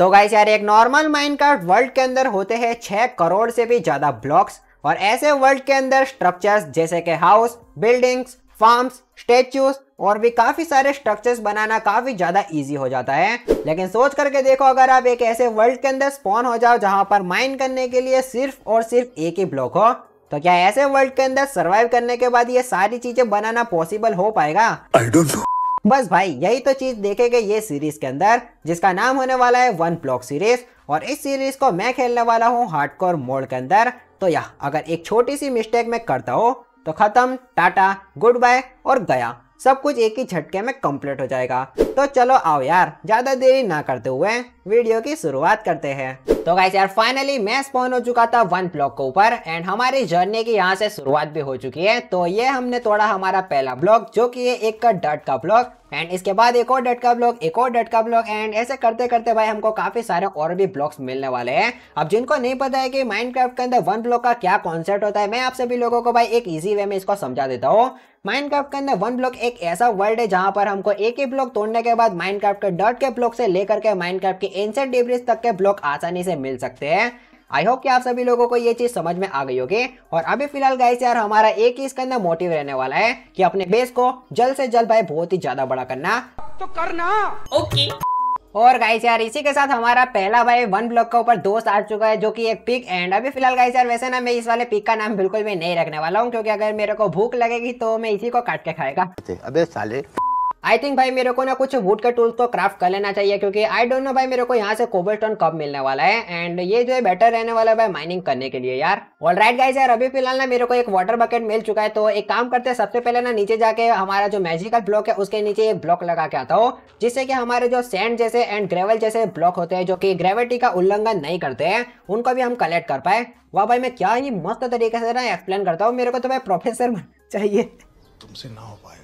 तो गाइस यार एक नॉर्मल माइनकार्ट वर्ल्ड के अंदर होते हैं छह करोड़ से भी ज़्यादा ब्लॉक्स और ऐसे वर्ल्ड के अंदर स्ट्रक्चर्स जैसे कि हाउस बिल्डिंग्स फार्म्स स्टेच्यूज और भी काफी सारे स्ट्रक्चर्स बनाना काफी ज्यादा इजी हो जाता है लेकिन सोच करके देखो अगर आप एक ऐसे वर्ल्ड के अंदर स्पॉन हो जाओ जहां पर माइन करने के लिए सिर्फ और सिर्फ एक ही ब्लॉक हो तो क्या ऐसे वर्ल्ड के अंदर सर्वाइव करने के बाद ये सारी चीजें बनाना पॉसिबल हो पाएगा आई डोंट नो बस भाई यही तो चीज देखेंगे ये सीरीज के अंदर जिसका नाम होने वाला है वन ब्लॉक सीरीज और इस सीरीज को मैं खेलने वाला हूँ हार्डकोर मोड के अंदर तो यह अगर एक छोटी सी मिस्टेक में करता हो तो खत्म टाटा गुड बाय और गया सब कुछ एक ही झटके में कंप्लीट हो जाएगा तो चलो आओ यार ज्यादा देरी ना करते हुए वीडियो की शुरुआत करते हैं तो गाइस यार फाइनली मैं स्पॉन हो चुका था वन ब्लॉक के ऊपर एंड हमारी जर्नी की यहाँ से शुरुआत भी हो चुकी है तो ये हमने तोड़ा हमारा पहला ब्लॉक जो कि ये एक का डट का ब्लॉक एंड इसके बाद एक और डट का ब्लॉक एक और डट का ब्लॉक एंड ऐसे करते करते भाई हमको काफी सारे और भी ब्लॉक्स मिलने वाले हैं अब जिनको नहीं पता है कि माइनक्राफ्ट के अंदर वन ब्लॉक का क्या कॉन्सेप्ट होता है मैं आप सभी लोगों को भाई एक इजी वे में इसको समझा देता हूँ माइनक्राफ्ट के अंदर वन ब्लॉक एक ऐसा वर्ल्ड है जहां पर हमको एक ही ब्लॉक तोड़ने के बाद माइनक्राफ्ट के डट के ब्लॉक से लेकर के माइनक्राफ्ट के एंसेंट डिब्रिज तक के ब्लॉक आसानी से मिल सकते हैं आई होप कि आप सभी लोगों को ये चीज समझ में आ गई होगी और अभी फिलहाल गाइस यार हमारा एक ही इसके अंदर मोटिव रहने वाला है कि अपने बेस को जल्द से जल्द भाई बहुत ही ज्यादा बड़ा करना तो करना ओके और गाइस यार इसी के साथ हमारा पहला भाई वन ब्लॉक के ऊपर दोस्त आ चुका है जो कि एक पिक एंड अभी फिलहाल गाइस यार वैसे ना मैं इस वाले पिक का नाम बिल्कुल भी नहीं रखने वाला हूँ क्योंकि अगर मेरे को भूख लगेगी तो मैं इसी को काट के खाएगा अबे साले आई थिंक भाई मेरे को ना कुछ वुड के टूल्स को क्राफ्ट कर लेना चाहिए क्योंकि आई डोंट नो भाई मेरे को यहाँ से कोबलस्टोन कब मिलने वाला है एंड ये जो है बेटर रहने वाला है भाई माइनिंग करने के लिए यार ऑल राइट गाइज यार अभी फिलहाल ना मेरे को एक वाटर बकेट मिल चुका है तो एक काम करते हैं सबसे पहले ना नीचे जाके हमारा जो मैजिकल ब्लॉक है उसके नीचे एक ब्लॉक लगा के आता हो जिससे कि हमारे जो सैंड जैसे एंड ग्रेवल जैसे ब्लॉक होते हैं जो कि ग्रेविटी का उल्लंघन नहीं करते हैं उनको भी हम कलेक्ट कर पाए वाह भाई मैं क्या ही मस्त तरीके से ना एक्सप्लेन करता हूँ मेरे को तो भाई प्रोफेसर चाहिए तुमसे ना हो पाए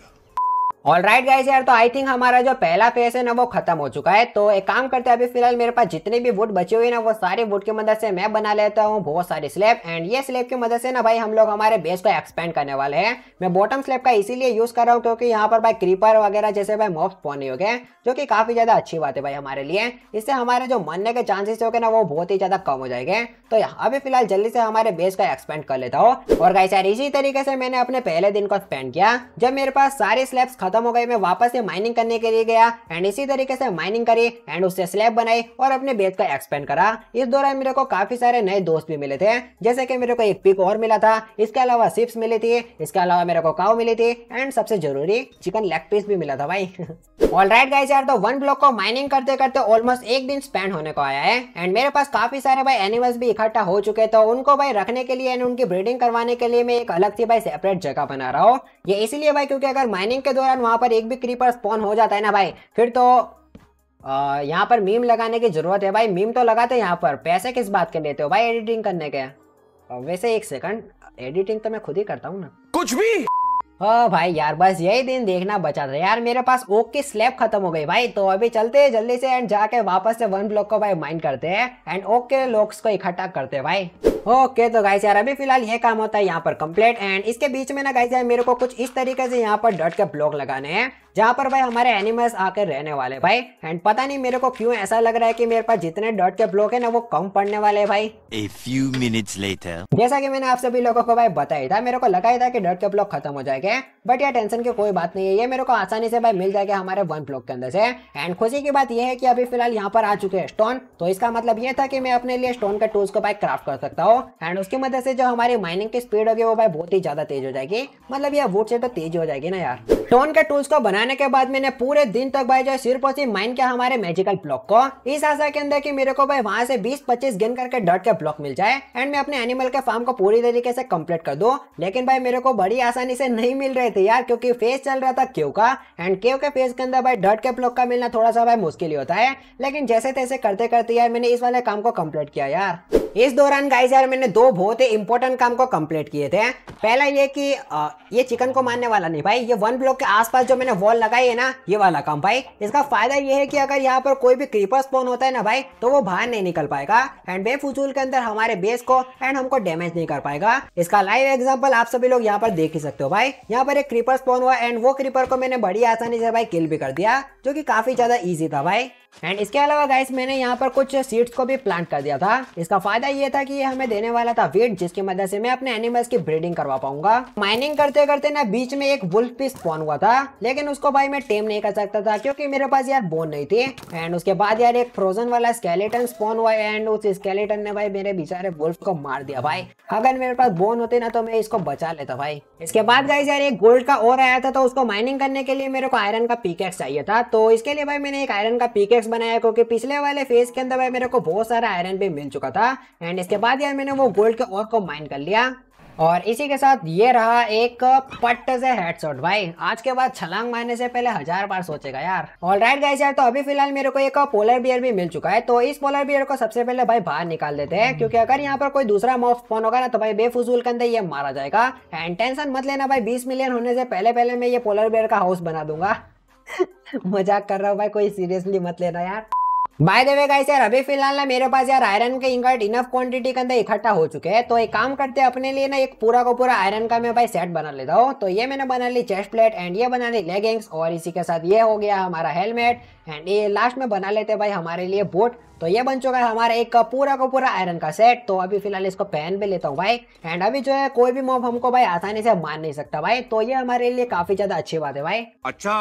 ऑल राइट गाइज यार तो आई थिंक हमारा जो पहला फेस है ना वो खत्म हो चुका है तो एक काम करते हैं अभी फिलहाल मेरे पास जितने भी वुड बचे हुए हैं ना वो सारे वुड की मदद से मैं बना लेता हूँ बहुत सारे स्लेब एंड ये स्लेब की मदद से ना भाई हम लोग हमारे बेस को एक्सपेंड करने वाले हैं मैं बॉटम स्लेब का इसीलिए यूज कर रहा हूँ क्योंकि यहाँ पर भाई क्रीपर वगैरह जैसे भाई मॉब्स फोन नहीं हो गए जो कि काफी ज्यादा अच्छी बात है भाई हमारे लिए इससे हमारे जो मरने के चांसेस हो गए ना वो बहुत ही ज्यादा कम हो जाएंगे तो अभी फिलहाल जल्दी से हमारे बेस को एक्सपेंड कर लेता हूँ और गाइस यार इसी तरीके से मैंने अपने पहले दिन को स्पेंड किया जब मेरे पास सारे स्लेब्स खत्म खत्म हो गई मैं वापस से माइनिंग करने के लिए गया एंड इसी तरीके से माइनिंग करी एंड उससे स्लैब बनाई और अपने बेस का एक्सपेंड करा इस दौरान मेरे को काफी सारे नए दोस्त भी मिले थे जैसे कि मेरे को एक पिक और मिला था इसके अलावा सिप्स मिली थी इसके अलावा मेरे को काउ मिली थी एंड सबसे जरूरी चिकन लेग पीस भी मिला था भाई ऑल राइट गाइज यार तो वन ब्लॉक को माइनिंग करते करते ऑलमोस्ट एक दिन स्पेंड होने को आया है एंड मेरे पास काफी सारे भाई एनिमल्स भी इकट्ठा हो चुके तो उनको भाई रखने के लिए एंड उनकी ब्रीडिंग करवाने के लिए मैं एक अलग सी भाई सेपरेट जगह बना रहा हूँ ये इसलिए भाई क्योंकि अगर माइनिंग के दौरान वहाँ पर एक भी क्रीपर स्पॉन हो जाता है ना भाई फिर तो यहाँ पर मीम लगाने की ज़रूरत है भाई मीम तो लगाते यहाँ पर पैसे किस बात के लेते हो भाई एडिटिंग करने के वैसे एक सेकंड एडिटिंग तो मैं खुद ही करता हूँ ना कुछ भी हाँ भाई यार बस यही दिन देखना बचा था यार मेरे पास ओक की स्लैब खत्म हो गई भाई तो अभी चलते हैं जल्दी से एंड जाके वापस से वन ब्लॉक को भाई माइंड करते हैं एंड ओक के लोक्स को इकट्ठा करते हैं भाई ओके okay, तो गाइस यार अभी फिलहाल ये काम होता है यहाँ पर कंप्लीट एंड इसके बीच में ना गाइस यार मेरे को कुछ इस तरीके से यहाँ पर डट के ब्लॉक लगाने हैं जहाँ पर भाई हमारे एनिमल्स आकर रहने वाले भाई एंड पता नहीं मेरे को क्यों ऐसा लग रहा है कि मेरे पास जितने डॉट के ब्लॉक है ना वो कम पड़ने वाले है भाई A few minutes later. जैसा कि मैंने आप सभी लोगों को भाई बताया था मेरे को लगा ही था कि डॉट के ब्लॉक खत्म हो जाएगा बट यह टेंशन की कोई बात नहीं है ये मेरे को आसानी से भाई मिल जाएगा हमारे वन ब्लॉक के अंदर से एंड खुशी की बात यह है की अभी फिलहाल यहाँ पर आ चुके हैं स्टोन तो इसका मतलब ये था की मैं अपने लिए स्टोन का टूल्स को भाई क्राफ्ट कर सकता हूँ एंड उसकी मदद से जो हमारी माइनिंग की स्पीड होगी वो भाई बहुत ही ज्यादा तेज हो जाएगी मतलब यह वोट से तो तेज हो जाएगी ना यार स्टोन के टूल्स को बनाने जाने के बाद मैंने पूरे दिन तक भाई जो सिर्फ और सिर्फ माइंड किया हमारे मैजिकल ब्लॉक को इस आशा के अंदर की मेरे को भाई वहां से बीस पच्चीस गेन करके डॉट के ब्लॉक मिल जाए एंड मैं अपने एनिमल के फार्म को पूरी तरीके से कम्प्लीट कर दू लेकिन भाई मेरे को बड़ी आसानी से नहीं मिल रहे थे यार क्योंकि फेस चल रहा था क्यों का एंड क्यों के फेस के अंदर भाई डॉट के ब्लॉक का मिलना थोड़ा सा भाई मुश्किल ही होता है लेकिन जैसे तैसे करते करते यार मैंने इस वाले काम को कम्प्लीट किया यार इस दौरान गाइस यार मैंने दो बहुत ही इंपॉर्टेंट काम को कंप्लीट किए थे पहला ये कि ये चिकन को मारने वाला नहीं भाई ये वन ब्लॉक के आसपास जो मैंने वॉल वॉल लगाई है ना ये वाला काम भाई इसका फायदा ये है कि अगर यहाँ पर कोई भी क्रीपर स्पोन होता है ना भाई तो वो बाहर नहीं निकल पाएगा एंड बेफजूल के अंदर हमारे बेस को एंड हमको डैमेज नहीं कर पाएगा इसका लाइव एग्जाम्पल आप सभी लोग यहाँ पर देख ही सकते हो भाई यहाँ पर एक क्रीपर स्पोन हुआ एंड वो क्रीपर को मैंने बड़ी आसानी से भाई किल भी कर दिया जो की काफी ज्यादा ईजी था भाई एंड इसके अलावा गाइस मैंने यहाँ पर कुछ सीड्स को भी प्लांट कर दिया था इसका फायदा ये था कि ये हमें देने वाला था वेट जिसकी मदद से मैं अपने एनिमल्स की ब्रीडिंग करवा पाऊंगा माइनिंग करते करते ना बीच में एक वुल्फ भी स्पॉन हुआ था लेकिन उसको भाई मैं टेम नहीं कर सकता था क्योंकि मेरे पास यार बोन नहीं थी एंड उसके बाद यार एक फ्रोजन वाला स्केलेटन स्पॉन हुआ एंड उस स्केलेटन ने भाई मेरे बेचारे वुल्फ को मार दिया भाई अगर मेरे पास बोन होते ना तो मैं इसको बचा लेता भाई इसके बाद गाइस यार एक गोल्ड का और आया था तो उसको माइनिंग करने के लिए मेरे को आयरन का पीकेक्स चाहिए था तो इसके लिए भाई मैंने एक आयरन का पीकेक्स एक्स बनाया क्योंकि पिछले वाले फेज के अंदर भाई मेरे को बहुत सारा आयरन भी मिल चुका था एंड इसके बाद यार मैंने वो गोल्ड के और को माइन कर लिया और इसी के साथ ये रहा एक पट्ट से हेडशॉट भाई आज के बाद छलांग मारने से पहले हजार बार सोचेगा यार ऑल राइट गाइस यार तो अभी फिलहाल मेरे को एक पोलर बियर भी मिल चुका है तो इस पोलर बियर को सबसे पहले भाई बाहर निकाल देते हैं क्योंकि अगर यहाँ पर कोई दूसरा मॉफ फोन होगा ना तो भाई बेफजूल के अंदर ये मारा जाएगा एंड टेंशन मत लेना भाई बीस मिलियन होने से पहले पहले मैं ये पोलर बियर का हाउस बना दूंगा मजाक कर रहा हूँ भाई कोई सीरियसली मत लेना यार बाय द वे गाइस यार अभी फिलहाल ना मेरे पास यार आयरन के इंगट इनफ क्वांटिटी के अंदर इकट्ठा हो चुके हैं तो एक काम करते हैं अपने लिए ना एक पूरा को पूरा आयरन का मैं भाई सेट बना लेता हूँ तो ये मैंने बना ली चेस्ट प्लेट एंड ये बना ली लेगिंग्स और इसी के साथ ये हो गया हमारा हेलमेट एंड ये लास्ट में बना लेते भाई हमारे लिए बोट तो ये बन चुका है हमारा एक पूरा को पूरा आयरन का सेट तो अभी फिलहाल इसको पहन भी लेता हूँ भाई एंड अभी जो है कोई भी मॉब हमको भाई आसानी से मार नहीं सकता भाई तो ये हमारे लिए काफी ज्यादा अच्छी बात है भाई अच्छा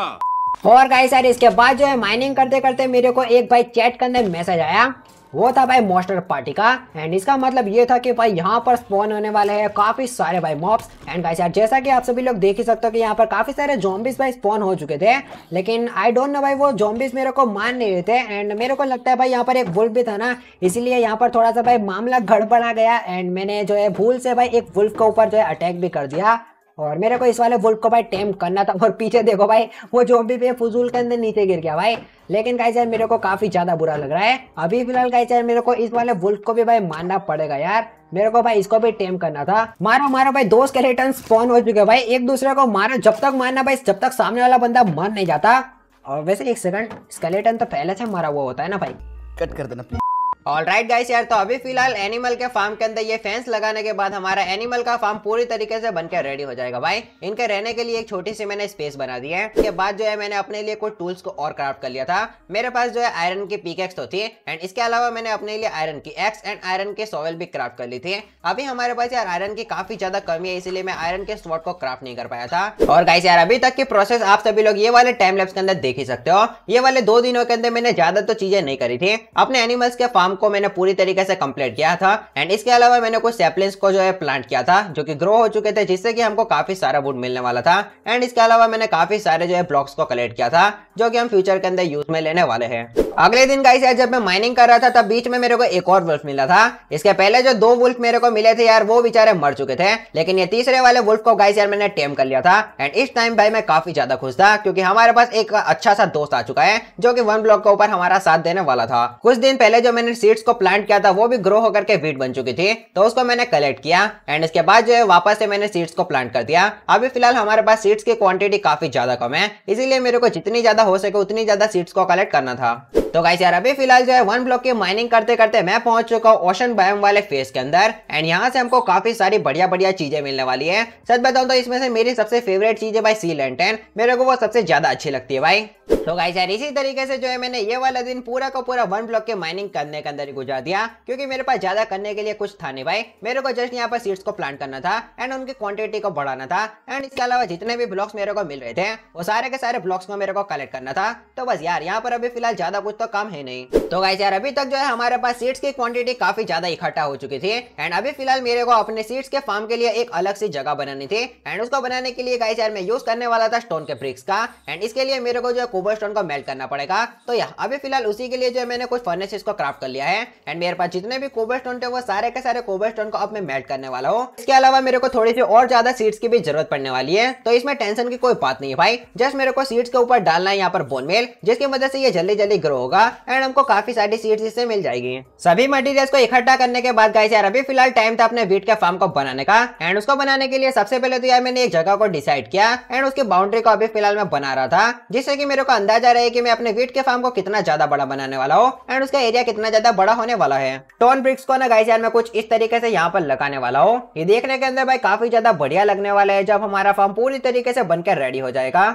और गाइस यार इसके बाद जो है माइनिंग करते करते मेरे को एक भाई चैट करने मैसेज आया वो था भाई मोस्टर पार्टी का एंड इसका मतलब ये था कि भाई यहाँ पर स्पॉन होने वाले हैं काफी सारे भाई मॉब्स एंड गाइस यार जैसा कि आप सभी लोग देख ही सकते हो कि यहाँ पर काफी सारे जॉम्बिस भाई स्पॉन हो चुके थे लेकिन आई डोंट नो भाई वो जॉम्बिस मेरे को मान नहीं रहे थे एंड मेरे को लगता है भाई यहाँ पर एक वुल्फ भी था ना इसीलिए यहाँ पर थोड़ा सा भाई मामला गड़बड़ा गया एंड मैंने जो है भूल से भाई एक वुल्फ के ऊपर जो है अटैक भी कर दिया और मेरे को इस वाले वुल्फ को भाई टेम्प करना था और पीछे देखो भाई वो जो भी फजूल के अंदर नीचे गिर गया भाई लेकिन गाइस यार मेरे को काफ़ी ज़्यादा बुरा लग रहा है अभी फिलहाल गाइस यार मेरे को इस वाले वुल्फ को भी भाई मानना पड़ेगा यार मेरे को भाई इसको भी टेम करना था मारो मारो भाई दो स्केलेटन स्पॉन हो चुके भाई एक दूसरे को मारो जब तक मारना भाई जब तक सामने वाला बंदा मर नहीं जाता और वैसे एक सेकंड स्केलेटन तो पहले से मारा हुआ होता है ना भाई कट कर देना ऑल राइट गाइस यार तो अभी फिलहाल एनिमल के फार्म के अंदर ये फेंस लगाने के बाद हमारा एनिमल का फार्म पूरी तरीके से बनकर रेडी हो जाएगा भाई इनके रहने के लिए एक छोटी सी मैंने स्पेस बना दी है इसके बाद जो है मैंने अपने लिए कुछ टूल्स को और क्राफ्ट कर लिया था मेरे पास जो है आयरन की पिकेक्स तो थी एंड इसके अलावा मैंने अपने लिए आयरन की एक्स एंड आयरन के सोवेल भी क्राफ्ट कर ली थी अभी हमारे पास यार आयरन की काफी ज्यादा कमी है इसलिए मैं आयरन के स्लॉट को क्राफ्ट नहीं कर पाया था और गाइस यार अभी तक की प्रोसेस आप सभी लोग ये वाले टाइम लैब्स के अंदर देख ही सकते हो ये वाले दो दिनों के अंदर मैंने ज्यादा तो चीजें नहीं करी थी अपने एनिमल्स के फार्म को मैंने पूरी तरीके से कंप्लीट किया था एंड इसके अलावा मैंने कुछ सैपलिंग्स को जो है प्लांट किया था जो कि ग्रो हो चुके थे जिससे कि हमको काफी सारा वुड मिलने वाला था एंड इसके अलावा मैंने काफी सारे जो है ब्लॉक्स को कलेक्ट किया था जो कि हम फ्यूचर के अंदर यूज में लेने वाले हैं अगले दिन का इसे जब मैं माइनिंग कर रहा था तब बीच में मेरे को एक और वुल्फ मिला था इसके पहले जो दो वुल्फ मेरे को मिले थे यार वो बेचारे मर चुके थे लेकिन ये तीसरे वाले वुल्फ को गाइस यार मैंने टेम कर लिया था एंड इस टाइम भाई मैं काफी ज्यादा खुश था क्योंकि हमारे पास एक अच्छा सा दोस्त आ चुका है जो कि वन ब्लॉक के ऊपर हमारा साथ देने वाला था कुछ दिन पहले जो मैंने सीड्स को प्लांट किया था वो भी ग्रो होकर के वीट बन चुकी थी तो उसको मैंने कलेक्ट किया एंड इसके बाद जो है वापस से मैंने सीड्स को प्लांट कर दिया अभी फिलहाल हमारे पास सीड्स की क्वांटिटी काफी ज्यादा कम है इसीलिए मेरे को जितनी ज्यादा हो सके उतनी ज्यादा सीड्स को कलेक्ट करना था तो गाइस यार अभी फिलहाल जो है वन ब्लॉक की माइनिंग करते करते मैं पहुंच चुका हूँ ओशन बायोम वाले फेस के अंदर एंड यहाँ से हमको काफी सारी बढ़िया बढ़िया चीजें मिलने वाली है सच बताऊँ तो इसमें से मेरी सबसे फेवरेट चीज है भाई सी लेंटेन मेरे को वो सबसे ज्यादा अच्छी लगती है भाई तो गाइस यार इसी तरीके से जो है मैंने ये वाला दिन पूरा का पूरा वन ब्लॉक के माइनिंग करने के अंदर ही गुजार दिया क्योंकि मेरे पास ज्यादा करने के लिए कुछ था नहीं भाई मेरे को जस्ट यहाँ पर सीट्स को प्लांट करना था एंड उनकी क्वांटिटी को बढ़ाना था एंड इसके अलावा जितने भी ब्लॉक्स मेरे को मिल रहे थे वो सारे के सारे ब्लॉक्स को मेरे को कलेक्ट करना था तो बस यार यहाँ पर अभी फिलहाल ज्यादा कुछ तो काम है नहीं तो गाइस यार अभी तक जो है हमारे पास सीट्स की क्वांटिटी काफी ज्यादा इकट्ठा हो चुकी थी एंड अभी फिलहाल मेरे को अपने सीट्स के फार्म के लिए एक अलग सी जगह बनानी थी एंड उसको बनाने के लिए गाइस यार मैं यूज करने वाला था स्टोन के ब्रिक्स का एंड इसके लिए मेरे को जो है कोबर स्टोन को मेल्ट करना पड़ेगा तो यार अभी फिलहाल उसी के लिए जो है मैंने कुछ फर्नेस को क्राफ्ट कर लिया दिया है एंड मेरे पास जितने भी कोबल स्टोन थे वो सारे के सारे कोबल स्टोन को अब मैं मेल्ट करने वाला हूँ इसके अलावा मेरे को थोड़ी सी और ज्यादा सीड्स की भी जरूरत पड़ने वाली है तो इसमें टेंशन की कोई बात नहीं है भाई जस्ट मेरे को सीड्स के ऊपर डालना है यहाँ पर बोन मेल जिसकी वजह से ये जल्दी जल्दी ग्रो होगा एंड हमको काफी सारी सीड्स इससे मिल जाएगी सभी मटीरियल को इकट्ठा करने के बाद गाय यार अभी फिलहाल टाइम था अपने वीट के फार्म को बनाने का एंड उसको बनाने के लिए सबसे पहले तो यार मैंने एक जगह को डिसाइड किया एंड उसकी बाउंड्री को अभी फिलहाल मैं बना रहा था जिससे की मेरे को अंदाजा रहे की मैं अपने वीट के फार्म को कितना ज्यादा बड़ा बनाने वाला हूँ एंड उसका एरिया कितना ज्यादा ज्यादा बड़ा होने वाला है टोन ब्रिक्स को ना गाइस यार मैं कुछ इस तरीके से यहाँ पर लगाने वाला हूँ ये देखने के अंदर भाई काफी ज्यादा बढ़िया लगने वाला है जब हमारा फॉर्म पूरी तरीके से बनकर रेडी हो जाएगा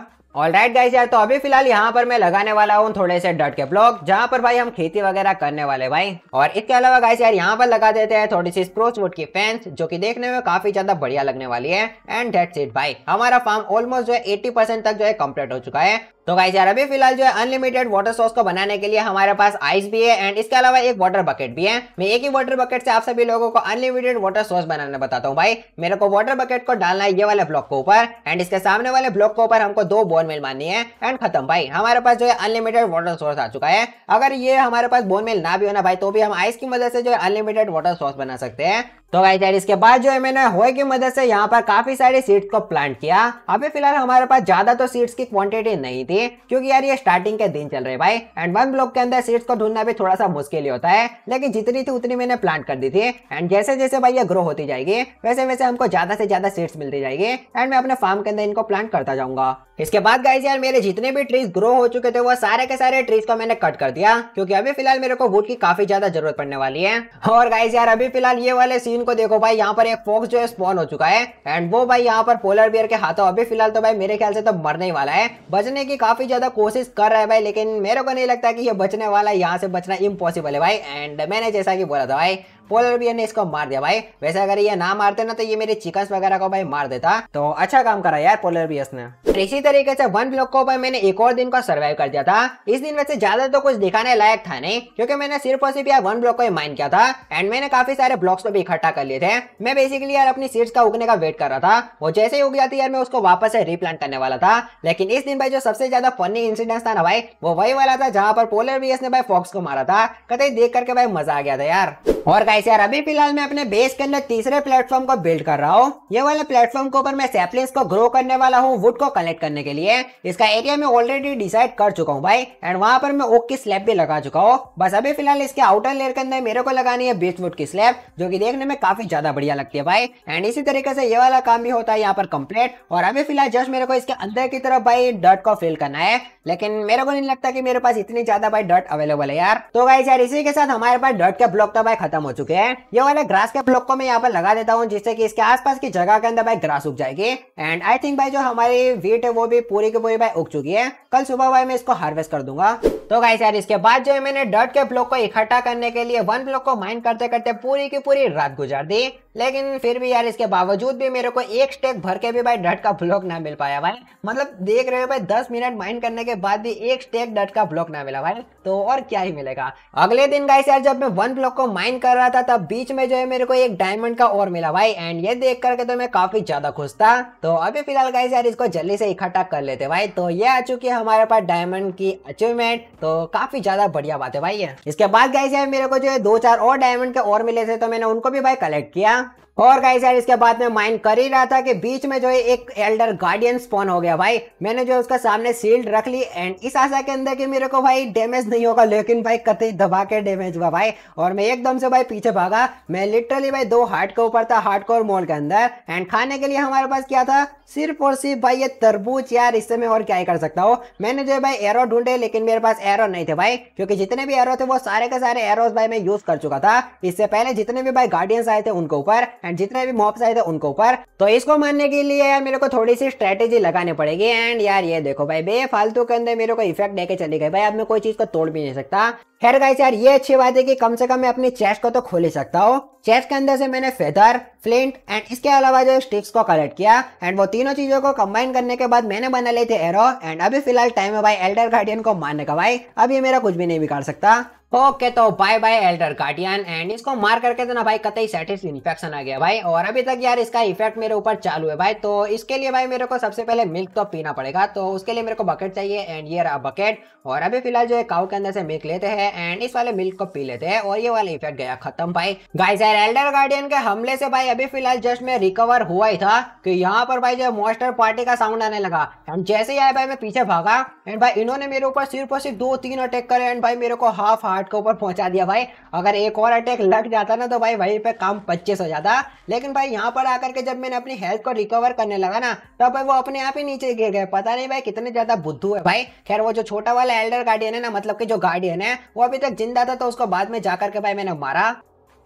ऑल राइट गाइस यार तो अभी फिलहाल यहाँ पर मैं लगाने वाला हूँ थोड़े से डट के ब्लॉक जहाँ पर भाई हम खेती वगैरह करने वाले भाई और इसके अलावा गाइस यार यहाँ पर लगा देते हैं थोड़ी सी स्प्रोच वुड की फैंस जो कि देखने में काफी ज्यादा बढ़िया लगने वाली है एंड डेट सीट भाई हमारा फार्म ऑलमोस्ट जो है एट्टी तक जो है कम्प्लीट हो चुका है तो गाइस यार अभी फिलहाल जो है अनलिमिटेड वाटर सोर्स को बनाने के लिए हमारे पास आइस भी है एंड इसके अलावा एक वाटर बकेट भी है मैं एक ही वाटर बकेट से आप सभी लोगों को अनलिमिटेड वाटर सोर्स बनाने बताता हूँ भाई मेरे को वाटर बकेट को डालना है ये वाले ब्लॉक के ऊपर एंड इसके सामने वाले ब्लॉक के ऊपर हमको दो बोन मिल माननी है एंड खत्म भाई हमारे पास जो है अनलिमिटेड वाटर सोर्स आ चुका है अगर ये हमारे पास बोन मिल ना भी होना भाई तो भी हम आइस की मदद से जो है अनलिमिटेड वाटर सोर्स बना सकते हैं तो गाइस यार इसके बाद जो है मैंने होए की मदद से यहाँ पर काफी सारे सीड्स को प्लांट किया अभी फिलहाल हमारे पास ज्यादा तो सीड्स की क्वांटिटी नहीं थी क्योंकि यार ये स्टार्टिंग के दिन चल रहे भाई एंड वन ब्लॉक के अंदर सीड्स को ढूंढना भी थोड़ा सा मुश्किल ही होता है लेकिन जितनी थी उतनी मैंने प्लांट कर दी थी एंड जैसे जैसे भाई ये ग्रो होती जाएगी वैसे वैसे हमको ज्यादा से ज्यादा सीड्स मिलती जाएगी एंड मैं अपने फार्म के अंदर इनको प्लांट करता जाऊंगा इसके बाद गाइज यार मेरे जितने भी ट्रीज ग्रो हो चुके थे वो सारे के सारे ट्रीज को मैंने कट कर दिया क्योंकि अभी फिलहाल मेरे को वुड की काफी ज्यादा जरूरत पड़ने वाली है और गाइज यार अभी फिलहाल ये वाले सीन सीन को देखो भाई यहाँ पर एक फॉक्स जो है स्पॉन हो चुका है एंड वो भाई यहाँ पर पोलर बियर के हाथों अभी फिलहाल तो भाई मेरे ख्याल से तो मरने ही वाला है बचने की काफी ज्यादा कोशिश कर रहा है भाई लेकिन मेरे को नहीं लगता कि ये बचने वाला यहाँ से बचना इम्पॉसिबल है भाई एंड मैंने जैसा कि बोला था भाई पोलर बियर ने इसको मार दिया भाई वैसे अगर ये ना मारते ना तो ये मेरे चिकन वगैरह को भाई मार देता तो अच्छा काम करा यार पोलर बियर्स ने तो इसी तरीके से वन ब्लॉक को भाई मैंने एक और दिन का सर्वाइव कर दिया था इस दिन वैसे ज्यादा तो कुछ दिखाने लायक था नहीं क्योंकि मैंने सिर्फ और सिर्फ यार वन ब्लॉक को ही माइन किया था एंड मैंने काफी सारे ब्लॉक्स को भी इकट्ठा कर लिए थे मैं बेसिकली यार अपनी सीट्स का उगने का वेट कर रहा था वो जैसे ही उग जाती यार मैं उसको वापस से रिप्लांट करने वाला था लेकिन इस दिन भाई जो सबसे ज्यादा फनी इंसिडेंट था ना भाई वो वही वाला था जहाँ पर पोलर बियर्स ने भाई फॉक्स को मारा था कतई देख करके भाई मजा आ गया था यार और गाइस गाइस यार अभी फिलहाल मैं अपने बेस के अंदर तीसरे प्लेटफॉर्म को बिल्ड कर रहा हूँ ये वाले प्लेटफॉर्म के ऊपर मैं सैपलिंग्स को ग्रो करने वाला हूँ वुड को कलेक्ट करने के लिए इसका एरिया मैं ऑलरेडी डिसाइड कर चुका हूँ भाई एंड वहां पर मैं ओक की स्लैब भी लगा चुका हूँ बस अभी फिलहाल इसके आउटर लेयर के अंदर मेरे को लगानी है बीच वुड की स्लैब जो की देखने में काफी ज्यादा बढ़िया लगती है भाई एंड इसी तरीके से ये वाला काम भी होता है यहाँ पर कम्प्लीट और अभी फिलहाल जस्ट मेरे को इसके अंदर की तरफ भाई डट को फिल करना है लेकिन मेरे को नहीं लगता की मेरे पास इतनी ज्यादा भाई डट अवेलेबल है यार तो भाई यार इसी के साथ हमारे पास डर्ट के ब्लॉक तो भाई खत्म हो चुके होते हैं ये वाले ग्रास के ब्लॉक को मैं यहाँ पर लगा देता हूँ जिससे कि इसके आसपास की जगह के अंदर भाई ग्रास उग जाएगी एंड आई थिंक भाई जो हमारी वीट है वो भी पूरी की पूरी भाई उग चुकी है कल सुबह भाई मैं इसको हार्वेस्ट कर दूंगा तो गाइस यार इसके बाद जो है मैंने डर्ट के ब्लॉक को इकट्ठा करने के लिए वन ब्लॉक को माइंड करते करते पूरी की पूरी रात गुजार दी लेकिन फिर भी यार इसके बावजूद भी मेरे को एक स्टेक भर के भी भाई डट का ब्लॉक ना मिल पाया भाई मतलब देख रहे हो भाई दस मिनट माइंड करने के बाद भी एक स्टेक डट का ब्लॉक ना मिला भाई तो और क्या ही मिलेगा अगले दिन गाइस यार जब मैं वन ब्लॉक को माइंड कर रहा था तब बीच में जो है मेरे को एक डायमंड का और मिला भाई एंड ये देख करके तो मैं काफी ज्यादा खुश था तो अभी फिलहाल गाइस यार इसको जल्दी से इकट्ठा कर लेते भाई तो ये आ चुकी है हमारे पास डायमंड की अचीवमेंट तो काफी ज्यादा बढ़िया बात है भाई इसके बाद गाइस यार मेरे को जो है दो चार और डायमंड के और मिले थे तो मैंने उनको भी भाई कलेक्ट किया Пока! और गाइस यार इसके बाद में माइंड कर ही रहा था कि बीच में जो है एक एल्डर गार्डियन स्पॉन हो गया भाई मैंने जो है उसका सामने सील्ड रख ली एंड इस आशा के अंदर कि मेरे को भाई डैमेज नहीं होगा लेकिन भाई कतई दबा के डैमेज हुआ भाई और मैं एकदम से भाई पीछे भागा मैं लिटरली भाई दो हार्ट के ऊपर था हार्ट कोर मोल के अंदर एंड खाने के लिए हमारे पास क्या था सिर्फ और सिर्फ भाई ये तरबूज यार इससे मैं और क्या ही कर सकता हूँ मैंने जो है भाई एरो ढूंढे लेकिन मेरे पास एरो नहीं थे भाई क्योंकि जितने भी एरो थे वो सारे के सारे एरोज भाई मैं यूज कर चुका था इससे पहले जितने भी भाई गार्डियंस आए थे उनके ऊपर एंड जितने भी मॉप्स आए थे उनके ऊपर तो इसको मारने के लिए यार मेरे को थोड़ी सी स्ट्रेटेजी लगानी पड़ेगी एंड यार ये देखो भाई बेफालतू के अंदर मेरे को इफेक्ट देके चले गई भाई अब मैं कोई चीज को तोड़ भी नहीं सकता खैर गाइस यार ये अच्छी बात है कि कम से कम मैं अपनी चेस्ट को तो खोल ही सकता हूँ चेस्ट के अंदर से मैंने फेदर फ्लिंट एंड इसके अलावा जो स्टिक्स को कलेक्ट किया एंड वो तीनों चीजों को कंबाइन करने के बाद मैंने बना लिए थे एरो एंड अभी फिलहाल टाइम है भाई एल्डर गार्डियन को मारने का भाई अब ये मेरा कुछ भी नहीं बिगाड़ सकता ओके okay, तो bye bye elder guardian and इसको मार करके तो ना भाई कतई सेटिस इन्फेक्शन आ गया भाई और अभी तक यार इसका इफेक्ट मेरे ऊपर चालू है भाई तो इसके लिए भाई मेरे को सबसे पहले मिल्क तो पीना पड़ेगा तो उसके लिए मेरे को बकेट चाहिए एंड ये रहा बकेट और अभी फिलहाल जो है काउ के अंदर से मिल्क लेते हैं एंड इस वाले मिल्क को पी लेते हैं और ये वाला इफेक्ट गया खत्म भाई गाइस और एल्डर गार्डियन के हमले से भाई अभी फिलहाल जस्ट मैं रिकवर हुआ ही था कि यहाँ पर भाई जो मॉस्टर पार्टी का साउंड आने लगा एंड जैसे ही आया भाई मैं पीछे भागा एंड भाई इन्होंने मेरे ऊपर सिर्फ और सिर्फ दो तीन अटैक करे एंड भाई मेरे को हाफ हार्ट के ऊपर पहुंचा दिया भाई अगर एक और अटैक लग जाता ना तो भाई वही पे काम पच्चीस हो जाता लेकिन भाई यहाँ पर आकर के जब मैंने अपनी हेल्थ को रिकवर करने लगा ना तब भाई वो अपने आप ही नीचे गिर गए पता नहीं भाई कितने ज्यादा बुद्धू है भाई खैर वो जो छोटा वाला एल्डर गार्डियन है ना मतलब की जो गार्डियन है वो अभी तक जिंदा था तो उसको बाद में जाकर के भाई मैंने मारा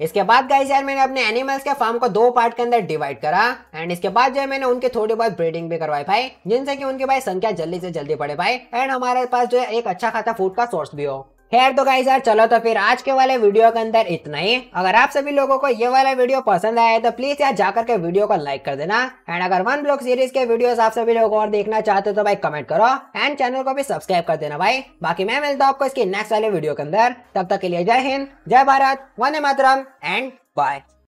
इसके बाद गाइस यार मैंने अपने एनिमल्स के फार्म को दो पार्ट के अंदर डिवाइड करा एंड इसके बाद जो है मैंने उनके थोड़ी बहुत ब्रीडिंग भी करवाई भाई जिनसे कि उनके भाई संख्या जल्दी से जल्दी बढ़े भाई एंड हमारे पास जो है एक अच्छा खासा फूड का सोर्स भी हो खैर तो गाइस यार चलो तो फिर आज के वाले वीडियो के अंदर इतना ही अगर आप सभी लोगों को ये वाला वीडियो पसंद आया है तो प्लीज यार जाकर के वीडियो को लाइक कर देना एंड अगर वन ब्लॉक सीरीज के वीडियोस आप सभी लोगों और देखना चाहते हो तो भाई कमेंट करो एंड चैनल को भी सब्सक्राइब कर देना भाई बाकी मैं मिलता हूँ आपको इसके नेक्स्ट वाले वीडियो के अंदर तब तक के लिए जय हिंद जय भारत वन मातरम एंड बाय